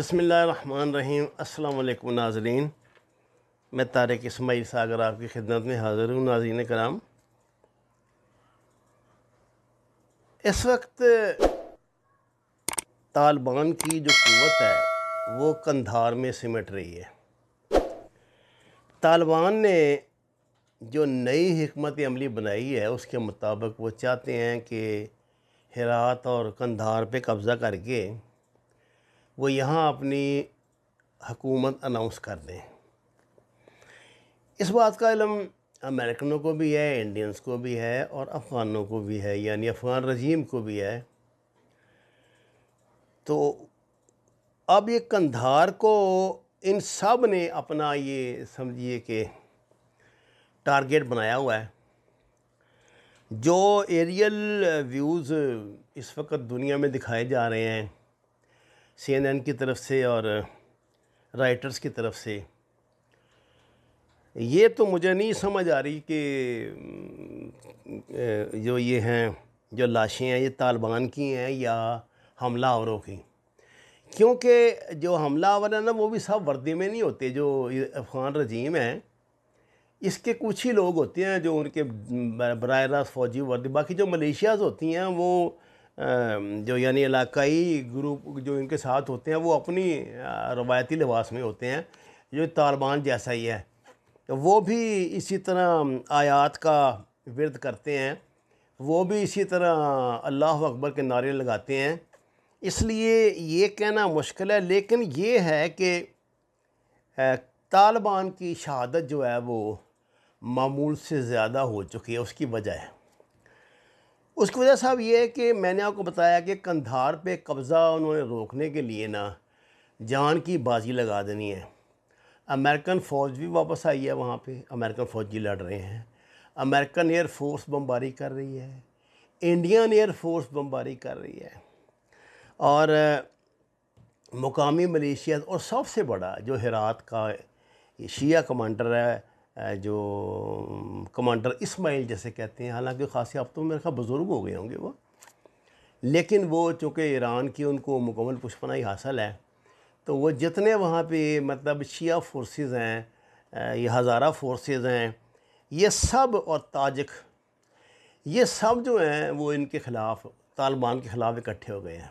बसमीम अल्लाम नाजरीन मैं तारक इसमाई सागर आपकी खिदमत में हाज़िर हूँ नाजीन कराम इस वक्त तालिबान की जो क़वत है वो कंधार में सिमट रही है तालिबान ने जो नई हमत अमली बनाई है उसके मुताबिक वो चाहते हैं कि हरात और कंधार पे कब्ज़ा करके वो यहाँ अपनी हकूमत अनाउंस कर दें इस बात का इलम अमेरिकनों को भी है इंडियंस को भी है और अफ़गानों को भी है यानी अफ़गान रजीम को भी है तो अब ये कंधार को इन सब ने अपना ये समझिए कि टारगेट बनाया हुआ है जो एरियल व्यूज़ इस वक्त दुनिया में दिखाए जा रहे हैं सीएनएन की तरफ से और राइटर्स की तरफ से ये तो मुझे नहीं समझ आ रही कि जो ये हैं जो लाशें हैं ये तालिबान की हैं या हमलावरों की क्योंकि जो हमलावर है ना वो भी सब वर्दी में नहीं होते जो अफ़गान रजीम है इसके कुछ ही लोग होते हैं जो उनके बर रास्त फौजी वर्दी बाकी जो मलेशियाज़ होती हैं वो जो यानी इलाकाई ग्रुप जो इनके साथ होते हैं वो अपनी रवायती लिबास में होते हैं जो तालिबान जैसा ही है तो वो भी इसी तरह आयात का विरद करते हैं वो भी इसी तरह अल्लाह अकबर के नारे लगाते हैं इसलिए ये कहना मुश्किल है लेकिन ये है कि तालिबान की शहादत जो है वो मामूल से ज़्यादा हो चुकी है उसकी वजह है उसकी वजह साहब ये है कि मैंने आपको बताया कि कंधार पे कब्ज़ा उन्होंने रोकने के लिए ना जान की बाजी लगा देनी है अमेरिकन फ़ौज भी वापस आई है वहाँ पे अमेरिकन फ़ौजी लड़ रहे हैं अमेरिकन एयर फोर्स बमबारी कर रही है इंडियन एयर फोर्स बमबारी कर रही है और मुकामी मलेशिया और सबसे बड़ा जो हरात का शिया कमांडर है जो कमांडर इस्माइल जैसे कहते हैं हालांकि ख़ासी अब तो मेरे ख्याल बुज़ुर्ग हो गए होंगे वो लेकिन वो चूँकि ईरान की उनको मुकम्मल पुष्पनाई हासिल है तो वो जितने वहाँ पे मतलब शिया फोर्सेस हैं ये हज़ारा फोर्सेस हैं ये सब और ताजिक ये सब जो हैं वो इनके ख़िलाफ़ तालिबान के ख़िलाफ़ इकट्ठे हो गए हैं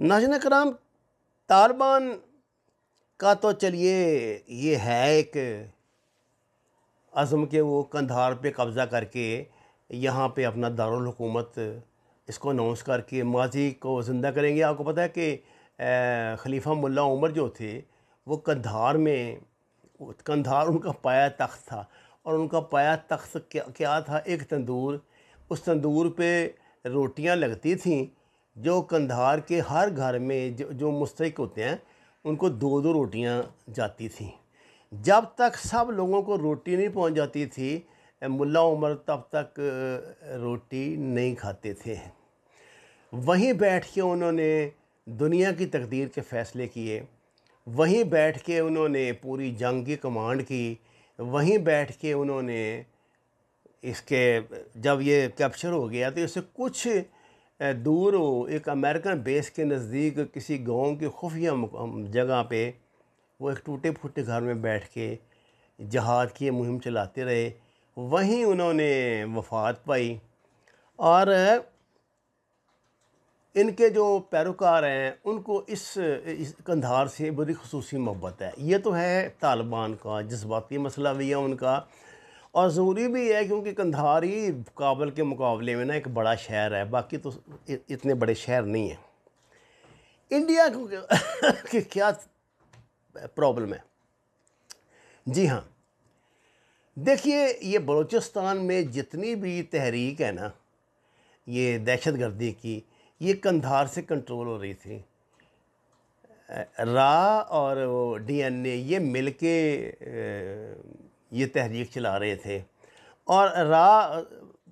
नाजन कराम तालिबान का तो चलिए ये है एक अज़म के वो कंधार पे कब्ज़ा करके यहाँ पे अपना दारकूमत इसको अनाउंस करके माजी को ज़िंदा करेंगे आपको पता है कि खलीफा मुल्ला उमर जो थे वो कंधार में कंधार उनका पाया तख्त था और उनका पाया तख्त क्या क्या था एक तंदूर उस तंदूर पे रोटियाँ लगती थीं जो कंधार के हर घर में जो जो मुस्तक होते हैं उनको दो दो रोटियां जाती थी जब तक सब लोगों को रोटी नहीं पहुंच जाती थी मुल्ला उमर तब तक रोटी नहीं खाते थे वहीं बैठ के उन्होंने दुनिया की तकदीर के फ़ैसले किए वहीं बैठ के उन्होंने पूरी जंग की कमांड की वहीं बैठ के उन्होंने इसके जब ये कैप्चर हो गया तो इससे कुछ दूर हो एक अमेरिकन बेस के नज़दीक किसी गांव के खुफिया जगह पे वो एक टूटे फूटे घर में बैठ के जहाद की मुहिम चलाते रहे वहीं उन्होंने वफात पाई और इनके जो पैरोकार हैं उनको इस, इस कंधार से बड़ी खसूसी मोहब्बत है ये तो है तालिबान का जज्बाती मसला भी है उनका और ज़रूरी भी है क्योंकि कंधार ही काबल के मुकाबले में ना एक बड़ा शहर है बाकी तो इतने बड़े शहर नहीं हैं इंडिया को क्या प्रॉब्लम है जी हाँ देखिए ये बलूचिस्तान में जितनी भी तहरीक है ना ये दहशत गर्दी की ये कंधार से कंट्रोल हो रही थी रा और डीएनए ये मिलके ये तहरीक चला रहे थे और रा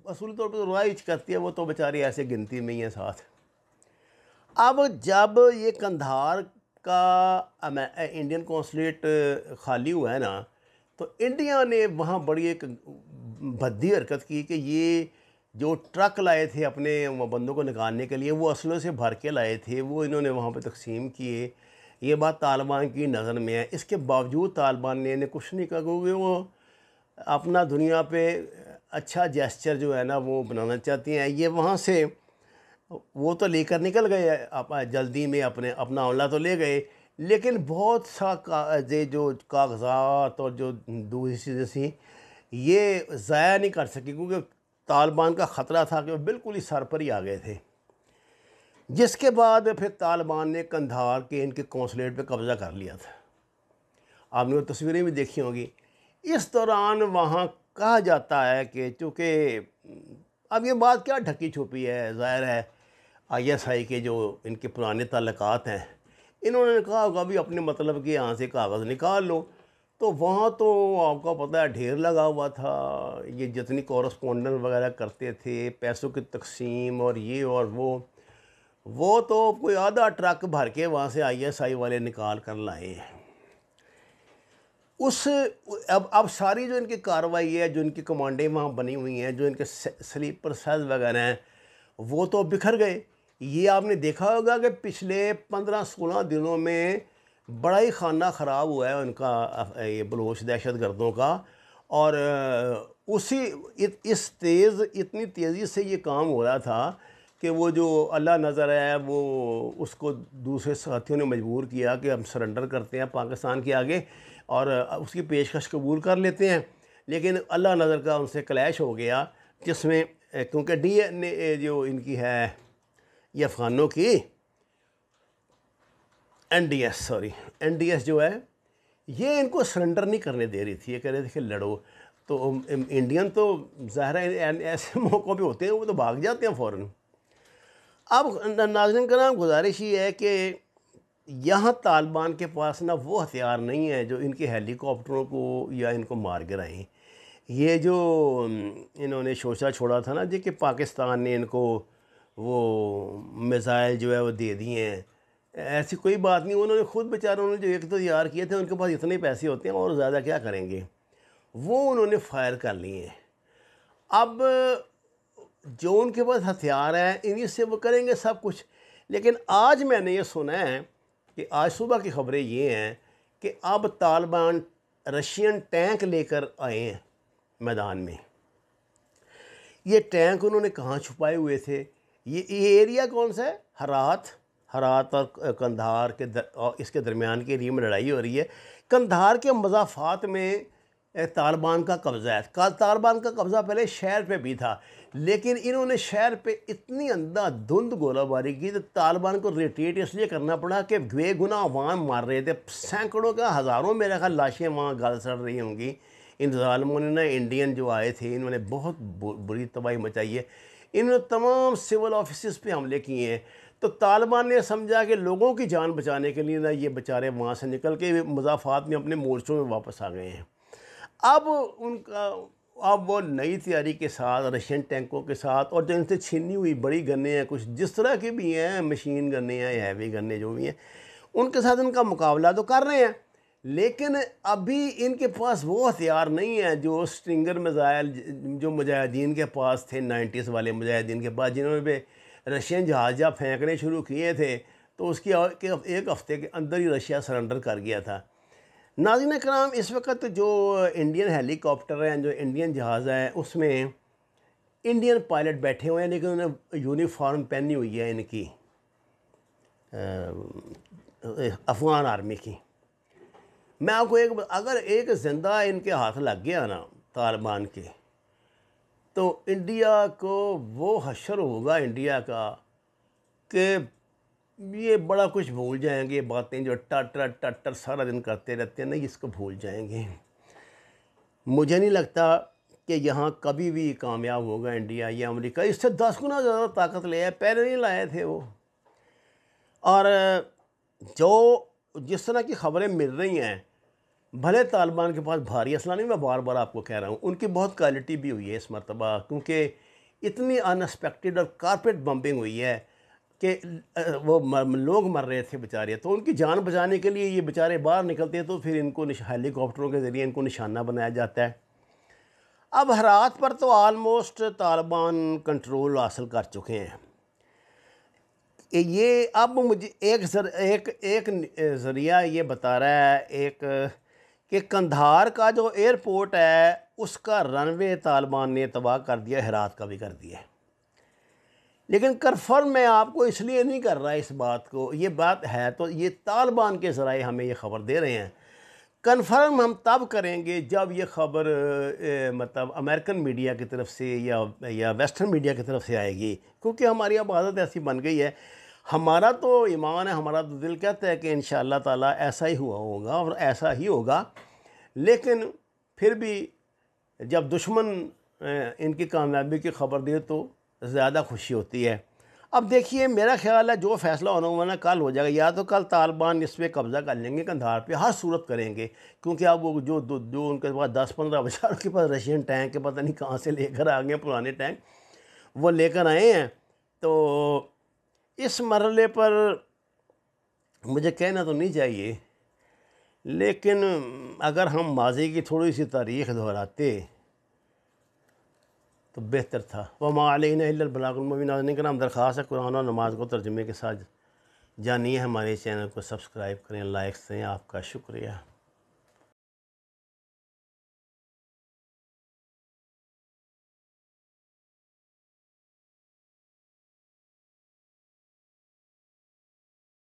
असूली तौर पर तो करती है वो तो बेचारे ऐसे गिनती में ही है साथ अब जब ये कंधार का इंडियन कौंसलेट खाली हुआ है ना तो इंडिया ने वहाँ बड़ी एक भद्दी हरकत की कि ये जो ट्रक लाए थे अपने बंदों को निकालने के लिए वो असलों से भर के लाए थे वो इन्होंने वहाँ पर तकसीम किए ये बात तालिबान की नज़र में है इसके बावजूद तालिबान ने इन्हें कुछ नहीं कहा क्योंकि वो अपना दुनिया पे अच्छा जेस्चर जो है ना वो बनाना चाहती हैं ये वहाँ से वो तो लेकर निकल गए आप जल्दी में अपने अपना अवला तो ले गए लेकिन बहुत सा का जो कागजात और जो दूसरी चीज़ें थी ये ज़ाया नहीं कर सके क्योंकि तालिबान का ख़तरा था कि वो बिल्कुल ही सर पर ही आ गए थे जिसके बाद फिर तालिबान ने कंधार के इनके कौंसलेट पे कब्ज़ा कर लिया था आपने वो तस्वीरें भी देखी होंगी इस दौरान वहाँ कहा जाता है कि चूँकि हम्म, अब ये बात क्या ढकी छुपी है ज़ाहिर है आईएसआई के जो इनके पुराने तल्लक़ात हैं इन्होंने कहा होगा भी अपने मतलब कि यहाँ से कागज़ निकाल लो तो वहाँ तो आपका पता है ढेर लगा हुआ था ये जितनी कॉरस्पॉन्डेंट वगैरह करते थे पैसों की तकसीम और ये और वो वो तो कोई आधा ट्रक भर के वहाँ से आईएसआई वाले निकाल कर लाए हैं उस अब अब सारी जो इनकी कार्रवाई है जो इनकी कमांडें वहाँ बनी हुई हैं जो इनके स्लीपर सेल्स वगैरह हैं वो तो बिखर गए ये आपने देखा होगा कि पिछले पंद्रह सोलह दिनों में बड़ा ही खाना ख़राब हुआ है उनका ये बलोच दहशत गर्दों का और उसी इत, इस तेज़ इतनी तेज़ी से ये काम हो रहा था कि वो जो अल्लाह नज़र आया वो उसको दूसरे साथियों ने मजबूर किया कि हम सरेंडर करते हैं पाकिस्तान के आगे और उसकी पेशकश कबूल कर लेते हैं लेकिन अल्लाह नज़र का उनसे क्लैश हो गया जिसमें क्योंकि डी एन ए जो इनकी है ये अफ़गानों की N D S sorry N D S जो है ये इनको सरेंडर नहीं करने दे रही थी ये कह रहे थे कि लड़ो तो इंडियन तो ज़ाहिर ऐसे मौक़ों पर होते हैं वो तो भाग जाते हैं फ़ौरन अब नाजरन का नाम गुजारिश ये है कि यहाँ तालिबान के पास ना वो हथियार नहीं है जो इनके हेलीकॉप्टरों को या इनको मार गिराएं ये जो इन्होंने शोशा छोड़ा था ना जी कि पाकिस्तान ने इनको वो मिज़ाइल जो है वो दे दिए हैं ऐसी कोई बात नहीं उन्होंने ख़ुद बेचारों ने जो एक तो यार किए थे उनके पास इतने पैसे होते हैं और ज़्यादा क्या करेंगे वो उन्होंने फायर कर लिए हैं अब जो उनके पास हथियार हैं इन्हीं से वो करेंगे सब कुछ लेकिन आज मैंने ये सुना है कि आज सुबह की खबरें ये हैं कि अब तालिबान रशियन टैंक लेकर आए हैं मैदान में ये टैंक उन्होंने कहाँ छुपाए हुए थे ये ये एरिया कौन सा है हरात हरात और कंधार के दर, और इसके दरमियान के एरिए में लड़ाई हो रही है कंधार के मजाफात में तालिबान का कब्ज़ा है कल तालिबान का कब्ज़ा पहले शहर पे भी था लेकिन इन्होंने शहर पे इतनी अंधा धुंध गोलाबारी की तो तालिबान को रिटेट इसलिए करना पड़ा कि गुना वहाँ मार रहे थे सैकड़ों का हज़ारों मेरे ख्याल लाशें वहाँ गल सड़ रही होंगी इन ालमों ने ना इंडियन जो आए थे इन्होंने बहुत बुरी तबाही मचाई है इन्होंने तमाम सिविल ऑफिस पर हमले किए हैं तो तालिबान ने समझा कि लोगों की जान बचाने के लिए ना ये बेचारे वहाँ से निकल के मजाफात में अपने मोर्चों में वापस आ गए हैं अब उनका अब वो नई तैयारी के साथ रशियन टैंकों के साथ और जो इनसे छीनी हुई बड़ी गन्ने हैं कुछ जिस तरह के भी हैं मशीन गन्ने हैं हैवी गन्ने जो भी हैं उनके साथ इनका मुकाबला तो कर रहे हैं लेकिन अभी इनके पास वो हथियार नहीं है जो स्ट्रिंगर मिज़ाइल जो मुजाहिदीन के पास थे नाइन्टीज़ वाले मुजाहिदीन के पास जिन्होंने भी रशियन जहाज़ फेंकने शुरू किए थे तो उसकी एक हफ़्ते के अंदर ही रशिया सरेंडर कर गया था नाजिन कराम इस वक्त जो इंडियन हेलीकॉप्टर हैं जो इंडियन जहाज़ हैं उसमें इंडियन पायलट बैठे हुए हैं लेकिन उन्हें यूनिफॉर्म पहनी हुई है इनकी अफगान आर्मी की मैं आपको एक अगर एक ज़िंदा इनके हाथ लग गया ना तालिबान के तो इंडिया को वो हशर होगा इंडिया का कि ये बड़ा कुछ भूल जाएंगे बातें जो टर टर टर सारा दिन करते रहते हैं ना इसको भूल जाएंगे मुझे नहीं लगता कि यहाँ कभी भी कामयाब होगा इंडिया या अमेरिका इससे दस गुना ज़्यादा ताकत ले आए पहले नहीं लाए थे वो और जो जिस तरह की खबरें मिल रही हैं भले तालिबान के पास भारी असला नहीं मैं बार बार आपको कह रहा हूँ उनकी बहुत क्वालिटी भी हुई है इस मरतबा क्योंकि इतनी अनएक्सपेक्टेड और कारपेट बम्पिंग हुई है कि वो लोग मर रहे थे बेचारे तो उनकी जान बचाने के लिए ये बेचारे बाहर निकलते हैं तो फिर इनको हेलीकॉप्टरों के ज़रिए इनको निशाना बनाया जाता है अब हरात पर तो आलमोस्ट तालिबान कंट्रोल हासिल कर चुके हैं ये अब मुझे एक जर, एक एक ज़रिया ये बता रहा है एक कि कंधार का जो एयरपोर्ट है उसका रनवे तालिबान ने तबाह कर दिया हरात का भी कर दिया लेकिन कन्फर्म मैं आपको इसलिए नहीं कर रहा इस बात को ये बात है तो ये तालिबान के ज़रा हमें ये ख़बर दे रहे हैं कन्फर्म हम तब करेंगे जब ये ख़बर मतलब अमेरिकन मीडिया की तरफ से या या वेस्टर्न मीडिया की तरफ से आएगी क्योंकि हमारी अब आदत ऐसी बन गई है हमारा तो ईमान है हमारा तो दिल कहता है कि इन ताला ऐसा ही हुआ होगा और ऐसा ही होगा लेकिन फिर भी जब दुश्मन इनकी कामयाबी की खबर दे तो ज़्यादा खुशी होती है अब देखिए मेरा ख्याल है जो फैसला होना हुआ ना कल हो जाएगा या तो कल तालिबान इस पर कब्ज़ा कर लेंगे कंधार पे हर सूरत करेंगे क्योंकि अब वो जो दो उनके पास दस पंद्रह हज़ार के पास रशियन टैंक के पता नहीं कहाँ से लेकर आ गए पुराने टैंक वो लेकर आए हैं तो इस मरल पर मुझे कहना तो नहीं चाहिए लेकिन अगर हम माजी की थोड़ी सी तारीख दोहराते तो बेहतर था वमा अलबलामिन का नाम दरख्वास्त है कुरान और नमाज को तर्जुमे के साथ जानिए हमारे चैनल को सब्सक्राइब करें लाइक्स दें आपका शुक्रिया